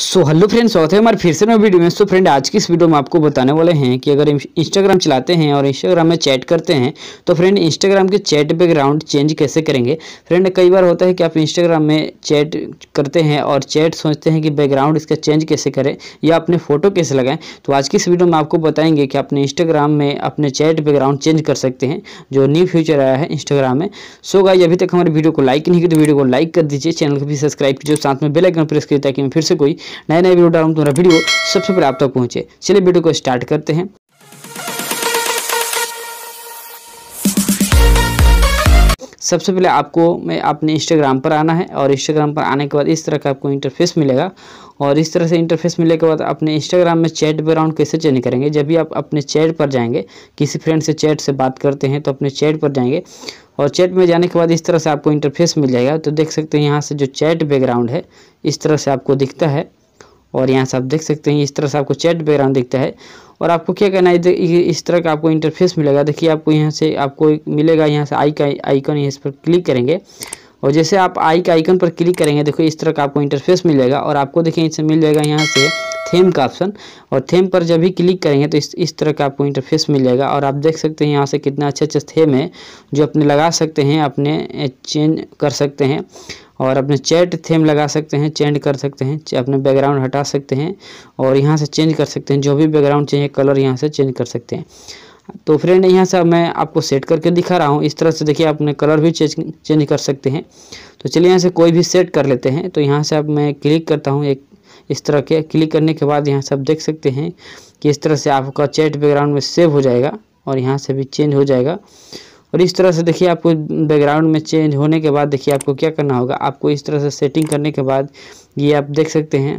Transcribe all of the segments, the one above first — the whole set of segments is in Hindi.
सो हेलो फ्रेंड स्वागत है हमारे फिर से नए वीडियो में सो so, फ्रेंड आज की इस वीडियो में आपको बताने वाले हैं कि अगर इंस्टाग्राम चलाते हैं और इंस्टाग्राम में चैट करते हैं तो फ्रेंड इंस्टाग्राम के चैट बैकग्राउंड चेंज कैसे करेंगे फ्रेंड कई बार होता है कि आप इंस्टाग्राम में चैट करते हैं और चैट सोचते हैं कि बैकग्राउंड इसका चेंज कैसे करें या अपने फोटो कैसे लगाएं तो आज की इस वीडियो में आपको बताएंगे कि अपने इंस्टाग्राम में अपने चैट बैकग्राउंड चेंज कर सकते हैं जो न्यू फ्यूचर आया है इंस्टाग्राम में सो गाइज अभी तक हमारे वीडियो को लाइक नहीं की तो वीडियो को लाइक कर दीजिए चैनल को भी सब्सक्राइब कीजिए साथ में बेलाइकन प्रेस कीजिए ताकि फिर से कोई नए नए वीडियो डालूँ तुम्हारा वीडियो सबसे पहले आप तक पहुँचे चलिए वीडियो को स्टार्ट करते हैं सबसे पहले आपको मैं अपने इंस्टाग्राम पर आना है और इंस्टाग्राम पर आने के बाद इस तरह का आपको इंटरफेस मिलेगा और इस तरह से इंटरफेस मिलने के बाद अपने इंस्टाग्राम में चैट बैकग्राउंड कैसे चेंज करेंगे जब भी आप अपने चैट पर जाएंगे किसी फ्रेंड से चैट से बात करते हैं तो अपने चैट पर जाएंगे और चैट में जाने के बाद इस तरह से आपको इंटरफेस मिल जाएगा तो देख सकते हैं यहाँ से जो चैट बैकग्राउंड है इस तरह से आपको दिखता है और यहाँ से आप देख सकते हैं इस तरह से आपको चैट बैकग्राउंड दिखता है और आपको क्या करना है इस तरह का आपको इंटरफेस मिलेगा देखिए आपको यहाँ से आपको मिलेगा यहाँ से आई का आइकन इस पर क्लिक करेंगे और जैसे आप आई के आइकन पर क्लिक करेंगे देखो इस तरह का आपको इंटरफेस मिलेगा और आपको देखिए इससे मिल जाएगा यहाँ से थेम का ऑप्शन और थेम पर जब भी क्लिक करेंगे तो इस इस तरह का आपको इंटरफेस मिल जाएगा और आप देख सकते हैं यहाँ से कितना अच्छे अच्छे थेम है जो अपने लगा सकते हैं अपने चेंज कर सकते हैं और अपने चैट थेम लगा सकते हैं चेंज कर सकते हैं अपने बैकग्राउंड हटा सकते हैं और यहाँ से चेंज कर सकते हैं जो भी बैकग्राउंड चाहिए कलर यहाँ से चेंज कर सकते हैं तो फ्रेंड यहाँ से मैं आपको सेट करके दिखा रहा हूँ इस तरह से देखिए आप अपने कलर भी चेंज चेंज कर सकते हैं तो चलिए यहाँ से कोई भी सेट कर लेते हैं तो यहाँ से अब मैं क्लिक करता हूँ एक इस तरह के क्लिक करने के बाद यहाँ से आप देख सकते हैं कि इस तरह से आपका चैट बैकग्राउंड में सेव हो जाएगा और यहाँ से भी चेंज हो जाएगा और इस तरह से देखिए आपको बैकग्राउंड में चेंज होने के बाद देखिए आपको क्या करना होगा आपको इस तरह से सेटिंग करने के बाद ये आप देख सकते हैं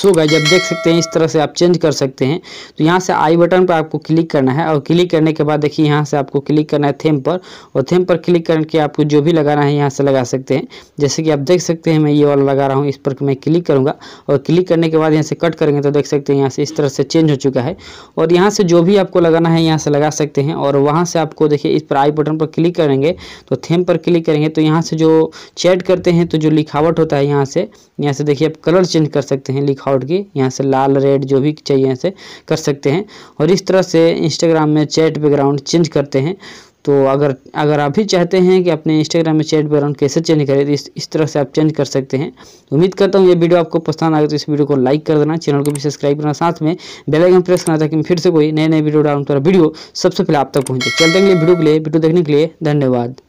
सो so जब देख सकते हैं इस तरह से आप चेंज कर सकते हैं तो यहाँ से आई बटन पर आपको क्लिक करना है और क्लिक करने के बाद देखिए यहाँ से आपको क्लिक करना है थेम पर और थेम पर क्लिक करके आपको जो भी लगाना है यहाँ से लगा सकते हैं जैसे कि आप देख सकते हैं मैं ये वाला लगा रहा हूँ इस पर मैं क्लिक करूँगा और क्लिक करने के बाद यहाँ से कट करेंगे तो देख सकते हैं यहाँ से इस तरह से चेंज हो चुका है और यहाँ से जो भी आपको लगाना है यहाँ से लगा सकते हैं और वहाँ से आपको देखिए इस पर आई बटन पर क्लिक करेंगे तो थेम पर क्लिक करेंगे तो यहाँ से जो चैट करते हैं तो जो लिखावट होता है यहाँ से यहाँ से देखिए आप कलर चेंज कर सकते हैं लिखा आउट की यहाँ से लाल रेड जो भी चाहिए यहाँ से कर सकते हैं और इस तरह से इंस्टाग्राम में चैट बैकग्राउंड चेंज करते हैं तो अगर अगर आप भी चाहते हैं कि अपने इंस्टाग्राम में चैट बैकग्राउंड कैसे चेंज करें तो इस, इस तरह से आप चेंज कर सकते हैं उम्मीद करता हूँ ये वीडियो आपको पसंद आएगा तो इस वीडियो को लाइक कर देना चैनल को भी सब्सक्राइब करना साथ में बेल आइकन प्रेस करना ताकि फिर से कोई नए नए वीडियो डालूँ तो वीडियो सबसे पहले आप तक पहुँचे चलते अगले वीडियो के लिए वीडियो देखने के लिए धन्यवाद